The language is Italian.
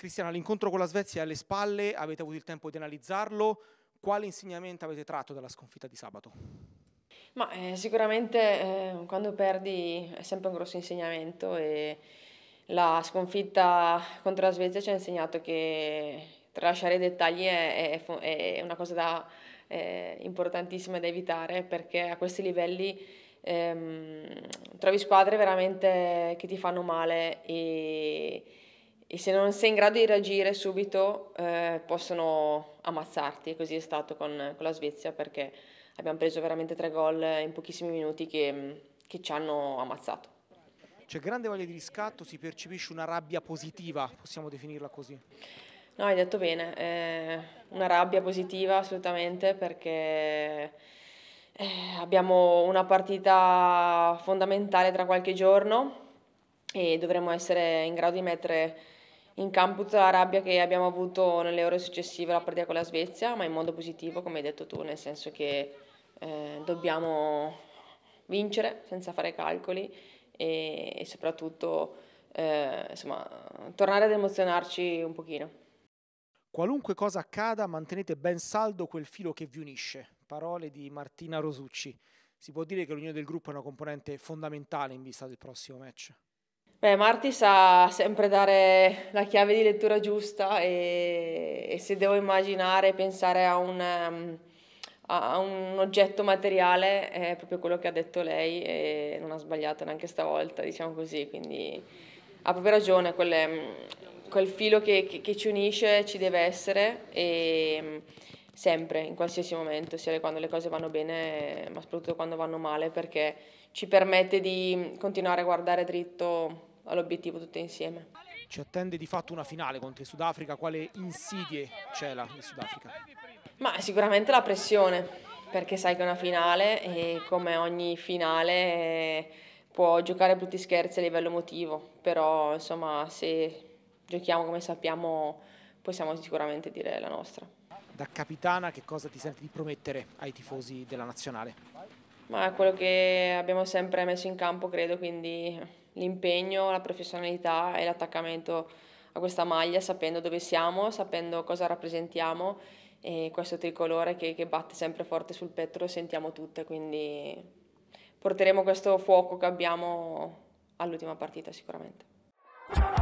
Cristiana, l'incontro con la Svezia è alle spalle, avete avuto il tempo di analizzarlo, quale insegnamento avete tratto dalla sconfitta di sabato? Ma, eh, sicuramente eh, quando perdi è sempre un grosso insegnamento e la sconfitta contro la Svezia ci ha insegnato che tralasciare i dettagli è, è, è una cosa da, eh, importantissima da evitare perché a questi livelli ehm, trovi squadre veramente che ti fanno male e e se non sei in grado di reagire subito eh, possono ammazzarti, così è stato con, con, la Svezia perché abbiamo preso veramente tre gol in pochissimi minuti che, che ci hanno ammazzato. C'è grande voglia di riscatto, si percepisce una rabbia positiva, possiamo definirla così? No, hai detto bene, eh, una rabbia positiva assolutamente perché eh, abbiamo una partita fondamentale tra qualche giorno e dovremo essere in grado di mettere in campo tutta la rabbia che abbiamo avuto nelle ore successive alla partita con la Svezia, ma in modo positivo, come hai detto tu, nel senso che eh, dobbiamo vincere senza fare calcoli e, e soprattutto eh, insomma, tornare ad emozionarci un pochino. Qualunque cosa accada, mantenete ben saldo quel filo che vi unisce. Parole di Martina Rosucci. Si può dire che l'unione del gruppo è una componente fondamentale in vista del prossimo match. Beh, Marti sa sempre dare la chiave di lettura giusta e, e se devo immaginare, pensare a un, ehm, a un oggetto materiale è proprio quello che ha detto lei e non ha sbagliato neanche stavolta, diciamo così, quindi ha proprio ragione, quel, mm, quel filo che, che, che, ci unisce ci deve essere e mm, sempre, in qualsiasi momento, sia quando le cose vanno bene ma soprattutto quando vanno male perché ci permette di continuare a guardare dritto all'obiettivo tutte insieme. Ci attende di fatto una finale contro il Sudafrica, quale insidie cela il Sudafrica? Ma sicuramente la pressione, perché sai che è una finale e come ogni finale eh, può giocare brutti scherzi a livello emotivo, però insomma se giochiamo come sappiamo possiamo sicuramente dire la nostra. Da capitana che cosa ti senti di promettere ai tifosi della nazionale? Ma è quello che abbiamo sempre messo in campo, credo, quindi l'impegno, la professionalità e l'attaccamento a questa maglia, sapendo dove siamo, sapendo cosa rappresentiamo e questo tricolore che, che batte sempre forte sul petto lo sentiamo tutte, quindi porteremo questo fuoco che abbiamo all'ultima partita sicuramente.